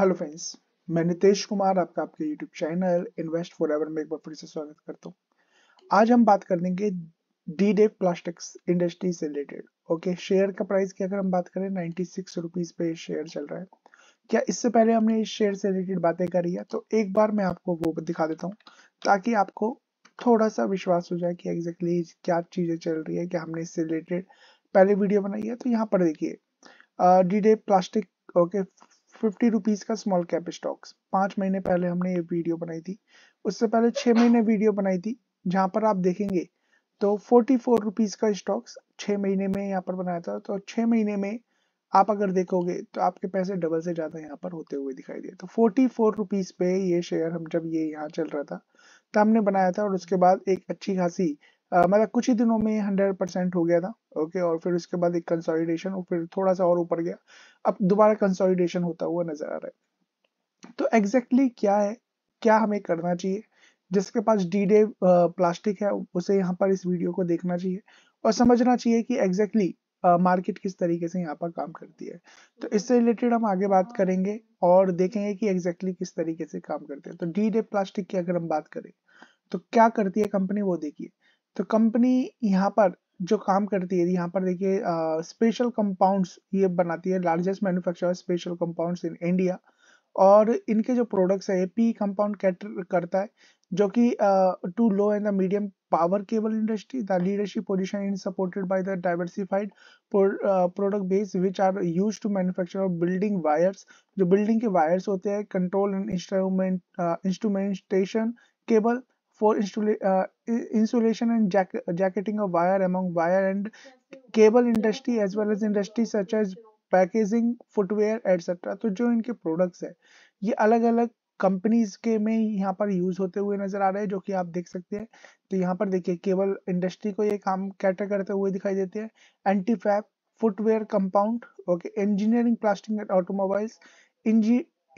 Hello friends मैं नितेश कुमार आपका आपके YouTube channel invest forever में एक बार फिर से स्वागत करता हूँ आज हम बात कर देंगे डी डे प्लास्टिक्स इंडस्ट्री से रिलेटेड ओके शेयर का प्राइस की अगर हम बात करें नाइन्टी सिक्स रुपीज पे शेयर चल रहा है क्या इससे पहले हमने इस शेयर से रिलेटेड बातें करी है तो एक बार मैं आपको वो दिखा देता हूँ ताकि आपको थोड़ा सा विश्वास हो जाए कि एग्जैक्टली exactly क्या चीज़ें चल रही है क्या हमने इससे रिलेटेड पहले वीडियो बनाई है तो यहाँ पर देखिए DDev plastic okay fifty rupees का स्मॉल कैप स्टॉक्स पांच महीने पहले हमने ये वीडियो बनाई थी उससे पहले छह महीने वीडियो बनाई थी जहाँ पर आप देखेंगे तो फोर्टी फोर रुपीज़ का स्टॉक्स छह महीने में यहाँ पर बनाया था तो छह महीने में आप अगर देखोगे तो आपके पैसे डबल से ज़्यादा यहाँ पर होते हुए दिखाई दिए तो फोर्टी फोर रुपीज़ पे ये शेयर हम जब ये यहाँ चल रहा था तब हमने बनाया था और उसके बाद एक अच्छी खासी मतलब कुछ ही दिनों में हंड्रेड परसेंट हो गया था ओके और फिर उसके बाद एक कंसोलिडेशन और फिर थोड़ा सा और ऊपर गया अब दोबारा कंसोलिडेशन होता हुआ नजर आ रहा है तो एग्जैक्टली exactly क्या है क्या हमें करना चाहिए जिसके पास डी डे प्लास्टिक है उसे यहाँ पर इस वीडियो को देखना चाहिए और समझना चाहिए कि एग्जैक्टली exactly, मार्केट किस तरीके से यहाँ पर काम करती है तो इससे रिलेटेड हम आगे बात करेंगे और देखेंगे कि एग्जैक्टली exactly किस तरीके से काम करते हैं तो डी डे प्लास्टिक की अगर हम बात करें तो क्या करती है कंपनी वो देखिए तो कंपनी यहाँ पर जो काम करती है यहाँ पर देखिए स्पेशल कंपाउंड्स ये बनाती है largest manufacturer special compounds in India और इनके जो प्रोडक्ट्स है पी कंपाउंड कैटर करता है जो कि to low and the medium power cable industry the leadership position in supported by the diversified product base which are use to manufacture building wires जो building के वायर्स होते हैं control and instrument instrumentation cable for uh, insulation and jack jacketing of wire among wire and cable industry as well as industry such as packaging footwear etcetera तो जो इनके products है ये अलग अलग कंपनीज के में यहाँ पर यूज होते हुए नजर आ रहे हैं जो कि आप देख सकते हैं तो यहाँ पर देखिए केवल इंडस्ट्री को ये काम कैटर करते हुए दिखाई देते हैं anti fab footwear compound okay engineering plastic and automobiles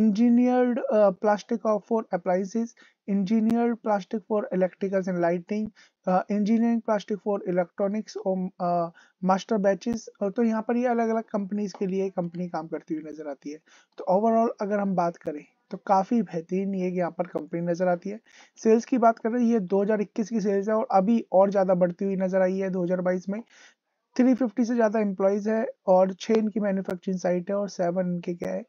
engineered uh, plastic for appliances, engineered plastic for electricals and lighting, uh, engineering plastic for electronics और um, uh, master batches और तो यहाँ पर ये अलग अलग कंपनीज के लिए कंपनी काम करती हुई नजर आती है तो ओवरऑल अगर हम बात करें तो काफ़ी बेहतरीन ये यहाँ पर कंपनी नज़र आती है सेल्स की बात करें ये 2021 की सेल्स है और अभी और ज़्यादा बढ़ती हुई नज़र आई है 2022 में 350 से ज़्यादा एम्प्लॉयज़ है और छह इनकी मैन्युफैक्चरिंग साइट है और सेवन इनके क्या है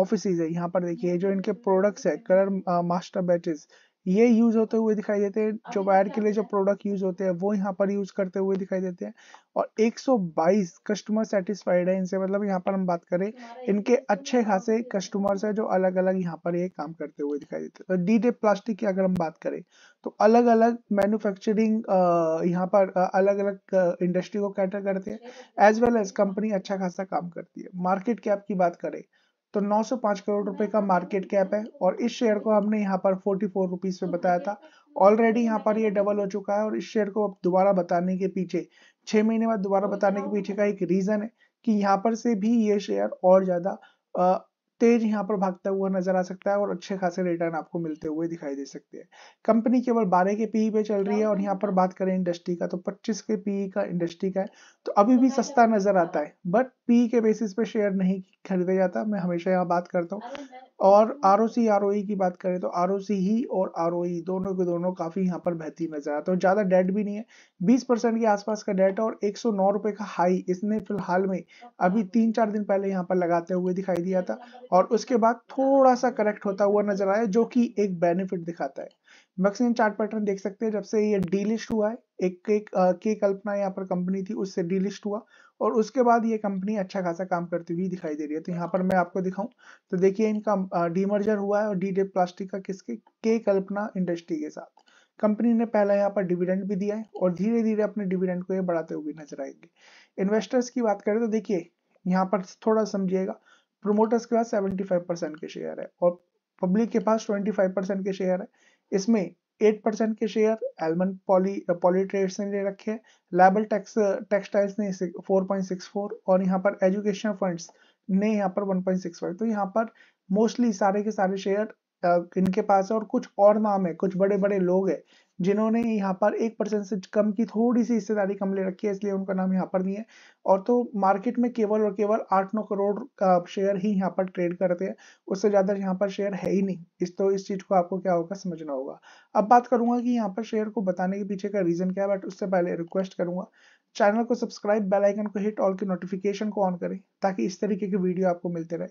ऑफिस है यहाँ पर देखिए जो इनके प्रोडक्ट्स है कलर मास्टर बैटरीज ये यूज होते हुए दिखाई देते हैं जो वायर के लिए जो प्रोडक्ट यूज होते हैं वो यहाँ पर यूज करते हुए दिखाई देते हैं और 122 कस्टमर सेटिस्फाइड है इनसे मतलब यहाँ पर हम बात करें इनके अच्छे खासे कस्टमर्स है जो अलग अलग यहाँ पर ये काम करते हुए दिखाई देते हैं तो डी टेप प्लास्टिक की अगर हम बात करें तो अलग अलग मैन्युफैक्चरिंग यहाँ पर अलग अलग इंडस्ट्री को कैटर करते हैं एज वेल एज कंपनी अच्छा खासा काम करती है मार्केट कैप की बात करें तो 905 करोड़ रुपए का मार्केट कैप है और इस शेयर को हमने यहाँ पर फोर्टी फोर रुपीज बताया था ऑलरेडी यहाँ पर ये डबल हो चुका है और इस शेयर को अब दोबारा बताने के पीछे छह महीने बाद दोबारा बताने के पीछे का एक रीज़न है कि यहाँ पर से भी ये शेयर और ज़्यादा तेज यहाँ पर भागता हुआ नजर आ सकता है और अच्छे खासे रिटर्न आपको मिलते हुए दिखाई दे सकते हैं कंपनी केवल 12 के पीई e पे चल रही है और यहाँ पर बात करें इंडस्ट्री का तो 25 के पीई e का इंडस्ट्री का है तो अभी भी अच्छा। सस्ता नजर आता है बट पीई e के बेसिस पे शेयर नहीं खरीदा जाता मैं हमेशा यहाँ बात करता हूँ और R O C R O की बात करें तो आर ओ सी ही और आर ओ e दोनों के दोनों काफ़ी यहाँ पर बेहतरीन नजर आता है और ज़्यादा डेट भी नहीं है बीस परसेंट के आसपास का डेट और एक सौ नौ रुपए का हाई इसने फिलहाल में अभी तीन चार दिन पहले यहाँ पर लगाते हुए दिखाई दिया था और उसके बाद थोड़ा सा करेक्ट होता हुआ नजर आया जो कि एक बेनिफिट दिखाता है मैक्सिमम चार्ट पैटर्न देख सकते हैं जब से ये डीलिस्ट हुआ है एक एक के कल्पना यहाँ पर कंपनी थी उससे डीलिस्ट हुआ और उसके बाद ये कंपनी अच्छा खासा काम करती हुई दिखाई दे रही है तो यहाँ पर मैं आपको दिखाऊं तो देखिए इनका डीमर्जर हुआ है और डी डे प्लास्टिक का किसके के कल्पना इंडस्ट्री के साथ कंपनी ने पहला यहाँ पर डिविडेंड भी दिया है और धीरे धीरे अपने डिविडेंड को ये बढ़ाते हुए नजर आएंगे इन्वेस्टर्स की बात करें तो देखिए यहाँ पर थोड़ा समझिएगा प्रोमोटर्स के पास सेवेंटी परसेंट के शेयर है और पब्लिक के पास ट्वेंटी परसेंट के शेयर है इसमें एट परसेंट के share Elman poly poly trades ने ले रखे हैं लेबल टेक्स टेक्सटाइल्स ने फोर पॉइंट सिक्स फोर और यहाँ पर एजुकेशन फंड्स ने यहाँ पर वन पॉइंट सिक्स फाइव तो यहाँ पर मोस्टली सारे के सारे शेयर uh, इनके पास है और कुछ और नाम है कुछ बड़े बड़े लोग हैं जिन्होंने यहाँ पर एक परसेंट से कम की थोड़ी सी हिस्सेदारी कम ले रखी है इसलिए उनका नाम यहाँ पर नहीं है और तो मार्केट में केवल और केवल आठ नौ करोड़ का शेयर ही यहाँ पर ट्रेड करते हैं उससे ज़्यादा यहाँ पर शेयर है ही नहीं इस तो इस चीज़ को आपको क्या होगा समझना होगा अब बात करूंगा कि यहाँ पर शेयर को बताने के पीछे का रीज़न क्या है बट उससे पहले रिक्वेस्ट करूंगा चैनल को सब्सक्राइब बेल आइकन को हिट ऑल की नोटिफिकेशन को ऑन करें ताकि इस तरीके की वीडियो आपको मिलते रहे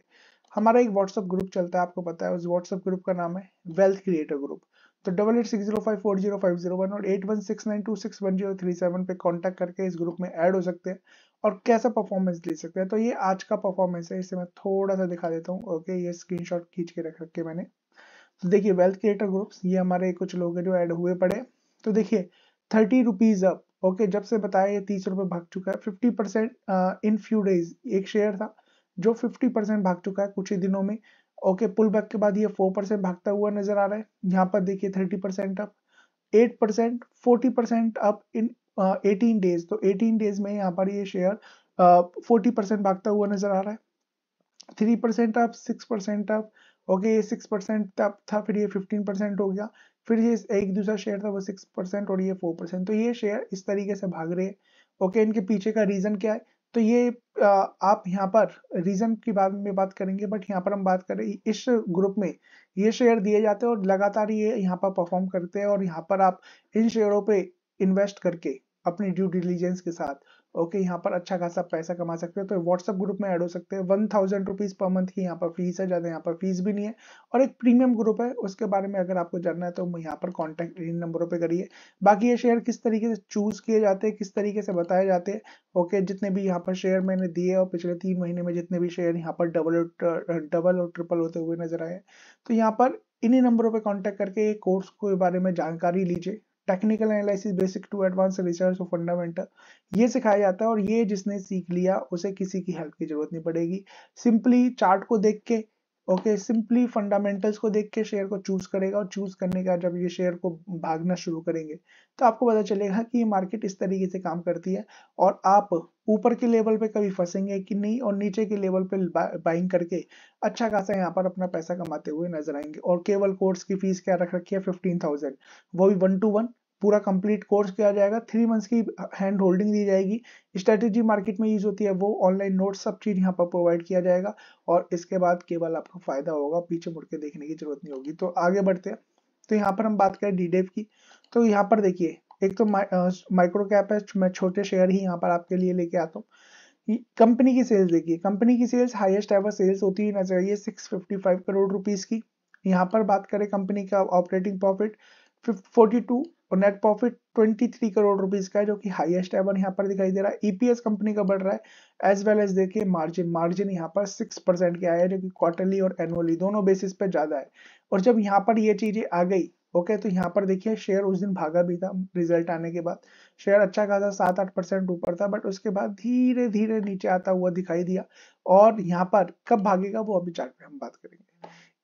हमारा एक व्हाट्सअप ग्रुप चलता है आपको पता है उस व्हाट्सएप ग्रुप का नाम है वेल्थ क्रिएटर ग्रुप तो double eight six zero five four zero five zero one और eight one six nine two six one zero three seven पे कॉन्टेक्ट करके इस ग्रुप में ऐड हो सकते हैं और कैसा परफॉर्मेंस ले सकते हैं तो ये आज का परफॉर्मेंस है इसे मैं थोड़ा सा दिखा देता हूँ ओके ये स्क्रीन शॉट खींच के रख रखे मैंने तो देखिए वेल्थ क्रिएटर ग्रुप्स ये हमारे कुछ लोग हैं जो ऐड हुए पड़े तो देखिए थर्टी रुपीज़ अप ओके जब से बताया ये तीस रुपये भाग चुका है fifty percent in few days एक शेयर था जो 50 परसेंट भाग चुका है कुछ ही दिनों में ओके पुल बैक के बाद ये 4 परसेंट भागता हुआ नजर आ रहा है यहाँ पर देखिए 30 percent up 8 percent forty percent up in eighteen days तो 18 डेज में यहाँ पर ये शेयर फोर्टी परसेंट भागता हुआ नजर आ रहा है three percent up six percent up okay ये सिक्स परसेंट अप था फिर ये फिफ्टीन परसेंट हो गया फिर ये एक दूसरा शेयर था वो सिक्स परसेंट और ये फोर परसेंट तो ये शेयर इस तरीके से भाग रहे हैं ओके इनके पीछे का रीजन क्या है तो ये आप यहाँ पर रीजन की बात में बात करेंगे बट यहाँ पर हम बात करें इस ग्रुप में ये शेयर दिए जाते हैं और लगातार ये यहाँ पर परफॉर्म करते हैं और यहाँ पर आप इन शेयरों पे इन्वेस्ट करके अपनी ड्यू डिलीजेंस के साथ ओके यहाँ पर अच्छा खासा पैसा कमा सकते हो तो व्हाट्सअप ग्रुप में ऐड हो सकते हैं one thousand rupees per month की यहाँ पर फीस है ज़्यादा यहाँ पर फीस भी नहीं है और एक प्रीमियम ग्रुप है उसके बारे में अगर आपको जानना है तो यहाँ पर कॉन्टेक्ट इन नंबरों पर करिए बाकी ये शेयर किस तरीके से चूज़ किए जाते हैं किस तरीके से बताए जाते हैं ओके जितने भी यहाँ पर शेयर मैंने दिए और पिछले तीन महीने में जितने भी शेयर यहाँ पर डबल डबल और ट्रिपल होते हुए नजर आए तो यहाँ पर इन्हीं नंबरों पर कॉन्टेक्ट करके कोर्स के बारे में जानकारी लीजिए technical analysis basic to advance research और फंडामेंटल ये सिखाया जाता है और ये जिसने सीख लिया उसे किसी की हेल्प की जरूरत नहीं पड़ेगी सिंपली चार्ट को देख के ओके सिंपली फंडामेंटल्स को देख के शेयर को चूज करेगा और चूज करने का जब ये शेयर को भागना शुरू करेंगे तो आपको पता चलेगा कि ये मार्केट इस तरीके से काम करती है और आप ऊपर के लेवल पे कभी फंसेंगे कि नहीं और नीचे के लेवल पे बाइंग करके अच्छा खासा यहाँ पर अपना पैसा कमाते हुए नजर आएंगे और केवल कोर्स की फीस क्या रख रखी है फिफ्टीन थाउजेंड वो भी वन टू वन पूरा कंप्लीट कोर्स किया जाएगा थ्री मंथ्स की हैंड होल्डिंग दी जाएगी स्ट्रेटेजी मार्केट में यूज होती है वो ऑनलाइन नोट सब चीज यहाँ पर प्रोवाइड किया जाएगा और इसके बाद केवल आपको फायदा होगा पीछे मुड़ के देखने की जरूरत नहीं होगी तो आगे बढ़ते हैं तो यहाँ पर हम बात करें डेफ की तो यहाँ पर देखिए एक तो माइक्रो कैप uh, है मैं छोटे शेयर ही यहाँ पर आपके लिए लेके आता हूँ कंपनी की सेल्स देखिए कंपनी की सेल्स हाईएस्ट एवर सेल्स होती है नजर आई फाइव करोड़ रुपीज की यहाँ पर बात करें कंपनी का ऑपरेटिंग प्रॉफिट टू और नेट प्रॉफिट 23 करोड़ रुपीज का है जो कि हाईएस्ट एवर यहाँ पर दिखाई दे रहा है ईपीएस e कंपनी का बढ़ रहा है एज वेल एज देखिए मार्जिन मार्जिन यहाँ पर 6 परसेंट के आया है जो कि क्वार्टरली और एनुअली दोनों बेसिस पे ज्यादा है और जब यहाँ पर ये चीजें आ गई ओके तो यहाँ पर देखिए शेयर उस दिन भागा भी था रिजल्ट आने के बाद शेयर अच्छा खासा सात आठ परसेंट ऊपर था बट उसके बाद धीरे धीरे नीचे आता हुआ दिखाई दिया और यहाँ पर कब भागेगा वो अभी जाकर हम बात करेंगे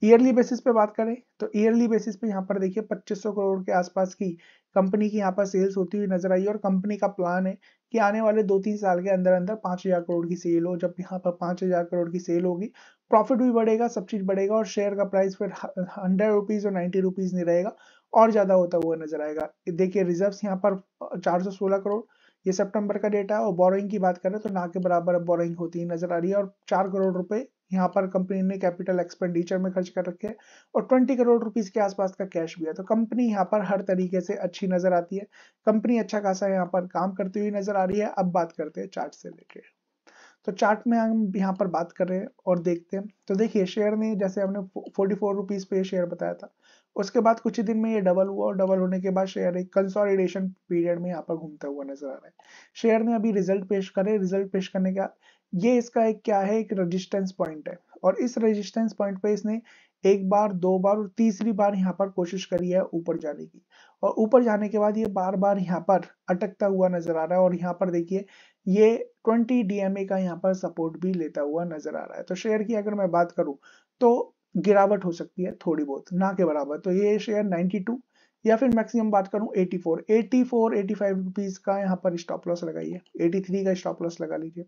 ईयरली बेसिस पे बात करें तो ईयरली बेसिस पे यहाँ पर देखिए 2500 करोड़ के आसपास की कंपनी की यहाँ पर सेल्स होती हुई नजर आई और कंपनी का प्लान है कि आने वाले दो तीन साल के अंदर अंदर 5000 हज़ार करोड़ की सेल हो जब यहाँ पर 5000 हज़ार करोड़ की सेल होगी प्रॉफिट भी बढ़ेगा सब चीज़ बढ़ेगा और शेयर का प्राइस फिर हंड्रेड रुपीज़ और नाइन्टी रुपीज़ नहीं रहेगा और ज़्यादा होता हुआ नजर आएगा देखिए रिजर्व यहाँ पर चार सौ सोलह करोड़ ये सितंबर का डेटा है और बोरिंग की बात करें तो ना के बराबर बोरिंग होती नजर आ रही है और चार करोड़ रुपए यहाँ पर कंपनी ने कैपिटल एक्सपेंडिचर में खर्च कर रखे और 20 करोड़ रुपीस के आसपास का कैश भी है तो कंपनी यहाँ पर हर तरीके से अच्छी नजर आती है कंपनी अच्छा खासा यहाँ पर काम करती हुई नजर आ रही है अब बात करते हैं चार्ट से लेके तो चार्ट में हम यहाँ पर बात कर रहे हैं और देखते हैं तो देखिए शेयर ने जैसे हमने फोर्टी फोर रुपीज पे शेयर बताया था उसके बाद कुछ ही दिन में ये डबल हुआ और डबल होने के बाद शेयर एक कंसोलिडेशन पीरियड में यहाँ पर घूमता हुआ नजर आ रहा है शेयर ने अभी रिजल्ट पेश करे रिजल्ट पेश करने के बाद ये इसका एक क्या है एक रेजिस्टेंस पॉइंट है और इस रेजिस्टेंस पॉइंट पे इसने एक बार दो बार और तीसरी बार यहाँ पर कोशिश करी है ऊपर जाने की और ऊपर जाने के बाद ये बार बार यहाँ पर अटकता हुआ नजर आ रहा है और यहाँ पर देखिए ये 20 डीएमए का यहाँ पर सपोर्ट भी लेता हुआ नजर आ रहा है तो शेयर की अगर मैं बात करूं तो गिरावट हो सकती है थोड़ी बहुत ना के बराबर तो ये शेयर नाइनटी या फिर मैक्सिमम बात करूं 84 84 85 रुपीस का यहाँ पर स्टॉप लॉस लगाइए 83 का स्टॉप लॉस लगा लीजिए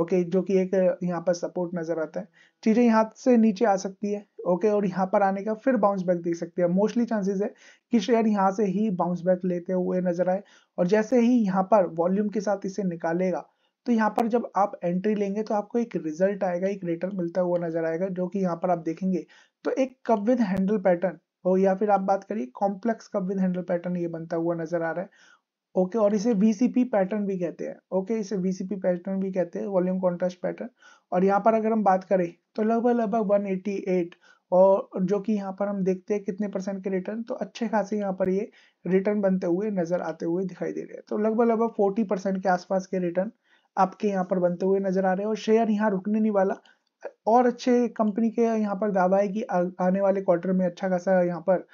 ओके जो कि एक यहाँ पर सपोर्ट नजर आता है चीजें यहाँ से नीचे आ सकती है ओके और यहाँ पर आने का फिर बाउंस बैक देख सकते हैं मोस्टली चांसेस है कि शेयर यहाँ से ही बाउंस बैक लेते हुए नजर आए और जैसे ही यहाँ पर वॉल्यूम के साथ इसे निकालेगा तो यहाँ पर जब आप एंट्री लेंगे तो आपको एक रिजल्ट आएगा एक रिटर्न मिलता हुआ नजर आएगा जो कि यहाँ पर आप देखेंगे तो एक कब विद हैंडल पैटर्न हो या फिर आप बात करिए complex cup with handle pattern ये बनता हुआ नजर आ रहा है ओके okay, और इसे वीसीपी पैटर्न भी कहते हैं ओके okay, इसे वीसीपी पैटर्न भी कहते हैं वॉल्यूम कॉन्ट्रास्ट पैटर्न और यहाँ पर अगर हम बात करें तो लगभग लगभग 188 और जो कि यहाँ पर हम देखते हैं कितने परसेंट के रिटर्न तो अच्छे खासे यहाँ पर ये रिटर्न बनते हुए नजर आते हुए दिखाई दे रहे हैं तो लगभग लगभग फोर्टी परसेंट के आसपास के रिटर्न आपके यहाँ पर बनते हुए नजर आ रहे हैं और शेयर यहाँ रुकने नहीं वाला और अच्छे कंपनी के यहाँ पर दावा है कि आने वाले क्वार्टर में अच्छा खासा यहाँ पर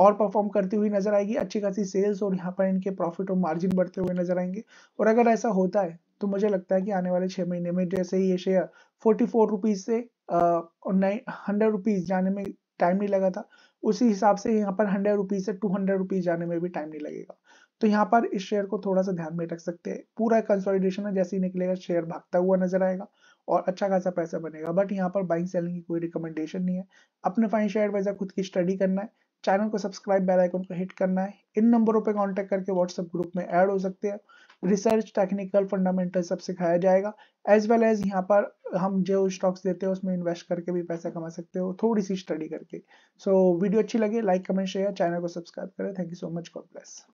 और परफॉर्म करती हुई नजर आएगी अच्छी खासी सेल्स और यहाँ पर इनके प्रॉफिट और मार्जिन बढ़ते हुए नजर आएंगे और अगर ऐसा होता है तो मुझे लगता है कि आने वाले छह महीने में जैसे ही ये शेयर फोर्टी फोर रुपीज़ से हंड्रेड रुपीज़ जाने में टाइम नहीं लगा था उसी हिसाब से यहाँ पर हंड्रेड रुपीज़ से टू हंड्रेड रुपीज़ जाने में भी टाइम नहीं लगेगा तो यहाँ पर इस शेयर को थोड़ा सा ध्यान में रख सकते हैं पूरा कंसोलिडेशन है जैसे ही निकलेगा शेयर भागता हुआ नजर आएगा और अच्छा खासा पैसा बनेगा बट यहाँ पर बाइंग सेलिंग की कोई रिकमेंडेशन नहीं है अपने फाइनेंशियल एडवाइजर खुद की स्टडी करना है चैनल को सब्सक्राइब बेल आइकन को हिट करना है इन नंबरों पे कांटेक्ट करके व्हाट्सएप ग्रुप में ऐड हो सकते हैं रिसर्च टेक्निकल फंडामेंटल सब सिखाया जाएगा एज वेल एज यहाँ पर हम जो स्टॉक्स देते हैं उसमें इन्वेस्ट करके भी पैसा कमा सकते हो थोड़ी सी स्टडी करके सो so, वीडियो अच्छी लगे लाइक कमेंट शेयर चैनल को सब्सक्राइब करें thank you so much God bless